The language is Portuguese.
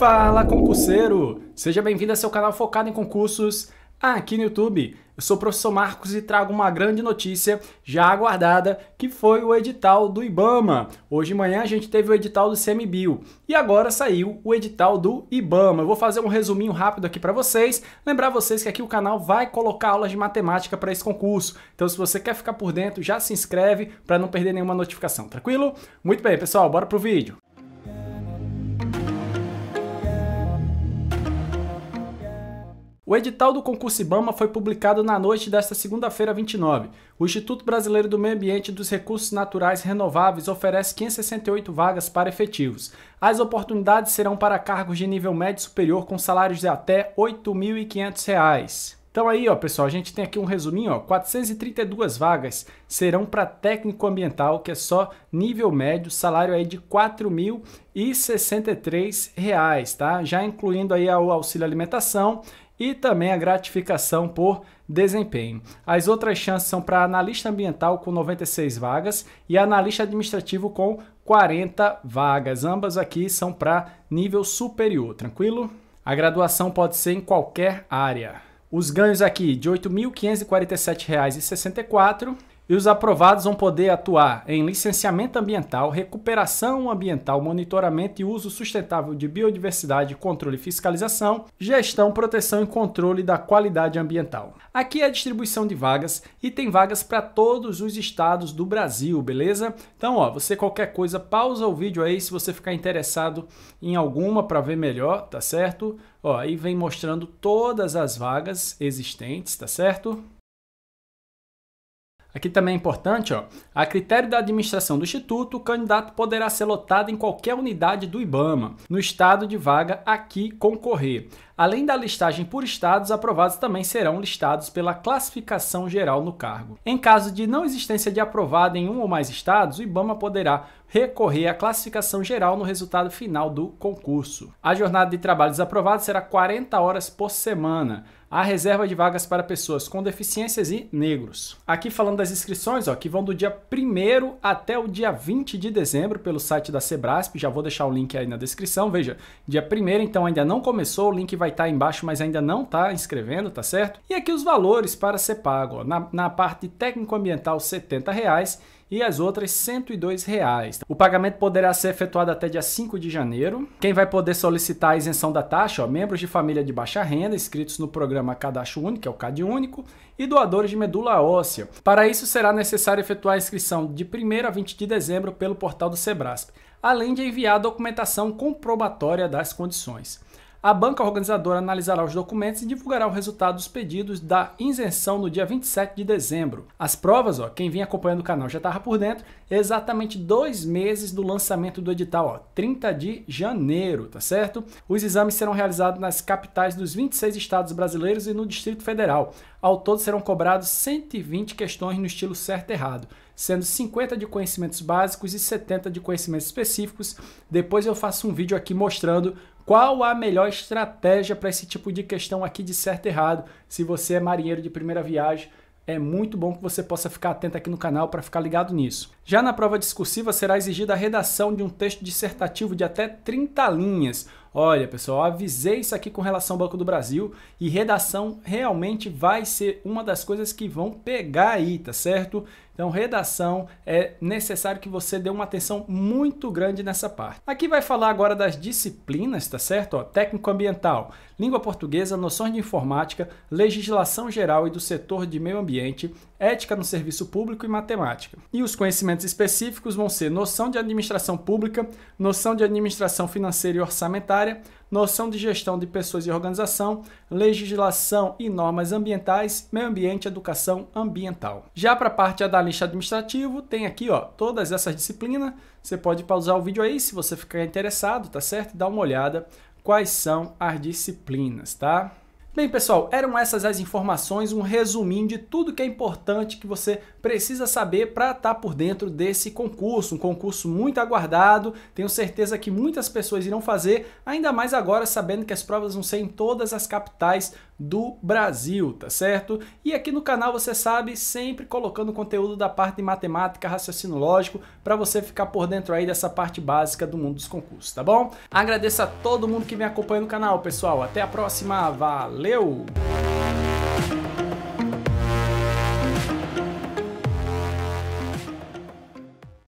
Fala concurseiro! Seja bem-vindo ao seu canal focado em concursos aqui no YouTube. Eu sou o professor Marcos e trago uma grande notícia já aguardada, que foi o edital do IBAMA. Hoje de manhã a gente teve o edital do CMBio e agora saiu o edital do IBAMA. Eu vou fazer um resuminho rápido aqui para vocês, lembrar vocês que aqui o canal vai colocar aulas de matemática para esse concurso. Então se você quer ficar por dentro, já se inscreve para não perder nenhuma notificação, tranquilo? Muito bem, pessoal, bora pro vídeo. O edital do concurso IBAMA foi publicado na noite desta segunda-feira, 29. O Instituto Brasileiro do Meio Ambiente e dos Recursos Naturais Renováveis oferece 568 vagas para efetivos. As oportunidades serão para cargos de nível médio superior com salários de até R$ 8.500. Então aí, ó, pessoal, a gente tem aqui um resuminho, ó, 432 vagas serão para técnico ambiental, que é só nível médio, salário aí de R$ 4.063, tá? Já incluindo aí o auxílio alimentação e também a gratificação por desempenho. As outras chances são para analista ambiental com 96 vagas e analista administrativo com 40 vagas. Ambas aqui são para nível superior, tranquilo? A graduação pode ser em qualquer área. Os ganhos aqui de R$ 8.547,64 e os aprovados vão poder atuar em licenciamento ambiental, recuperação ambiental, monitoramento e uso sustentável de biodiversidade, controle e fiscalização, gestão, proteção e controle da qualidade ambiental. Aqui é a distribuição de vagas e tem vagas para todos os estados do Brasil, beleza? Então, ó, você qualquer coisa pausa o vídeo aí se você ficar interessado em alguma para ver melhor, tá certo? Ó, aí vem mostrando todas as vagas existentes, tá certo? Aqui também é importante, ó, a critério da administração do Instituto, o candidato poderá ser lotado em qualquer unidade do IBAMA, no estado de vaga a que concorrer. Além da listagem por estados, aprovados também serão listados pela classificação geral no cargo. Em caso de não existência de aprovado em um ou mais estados, o IBAMA poderá recorrer à classificação geral no resultado final do concurso. A jornada de trabalhos aprovada será 40 horas por semana. A reserva de vagas para pessoas com deficiências e negros. Aqui falando das inscrições, ó, que vão do dia 1 até o dia 20 de dezembro pelo site da Sebrasp, já vou deixar o link aí na descrição. Veja, dia 1 então ainda não começou, o link vai vai estar tá embaixo, mas ainda não está inscrevendo, tá certo? E aqui os valores para ser pago. Ó. Na, na parte técnico-ambiental, R$ 70,00 e as outras R$ 102,00. O pagamento poderá ser efetuado até dia 5 de janeiro. Quem vai poder solicitar a isenção da taxa? Ó, membros de família de baixa renda inscritos no programa Cadastro Único, que é o CAD Único, e doadores de medula óssea. Para isso, será necessário efetuar a inscrição de 1 a 20 de dezembro pelo portal do Sebrasp, além de enviar a documentação comprobatória das condições. A banca organizadora analisará os documentos e divulgará o resultado dos pedidos da isenção no dia 27 de dezembro. As provas, ó, quem vem acompanhando o canal já estava por dentro, é exatamente dois meses do lançamento do edital, ó, 30 de janeiro, tá certo? Os exames serão realizados nas capitais dos 26 estados brasileiros e no Distrito Federal. Ao todo serão cobrados 120 questões no estilo certo e errado sendo 50 de conhecimentos básicos e 70 de conhecimentos específicos. Depois eu faço um vídeo aqui mostrando qual a melhor estratégia para esse tipo de questão aqui de certo e errado? Se você é marinheiro de primeira viagem, é muito bom que você possa ficar atento aqui no canal para ficar ligado nisso. Já na prova discursiva será exigida a redação de um texto dissertativo de até 30 linhas, Olha, pessoal, avisei isso aqui com relação ao Banco do Brasil e redação realmente vai ser uma das coisas que vão pegar aí, tá certo? Então, redação é necessário que você dê uma atenção muito grande nessa parte. Aqui vai falar agora das disciplinas, tá certo? Ó, técnico ambiental, língua portuguesa, noções de informática, legislação geral e do setor de meio ambiente, ética no serviço público e matemática. E os conhecimentos específicos vão ser noção de administração pública, noção de administração financeira e orçamentária, noção de gestão de pessoas e organização, legislação e normas ambientais, meio ambiente, e educação ambiental. Já para a parte da lista administrativo, tem aqui ó, todas essas disciplinas. Você pode pausar o vídeo aí se você ficar interessado, tá certo? Dá uma olhada quais são as disciplinas, tá? Bem, pessoal, eram essas as informações, um resuminho de tudo que é importante que você precisa saber para estar tá por dentro desse concurso. Um concurso muito aguardado, tenho certeza que muitas pessoas irão fazer, ainda mais agora sabendo que as provas vão ser em todas as capitais do Brasil, tá certo? E aqui no canal você sabe, sempre colocando conteúdo da parte de matemática, raciocínio lógico, para você ficar por dentro aí dessa parte básica do mundo dos concursos, tá bom? Agradeço a todo mundo que me acompanha no canal, pessoal. Até a próxima, valeu!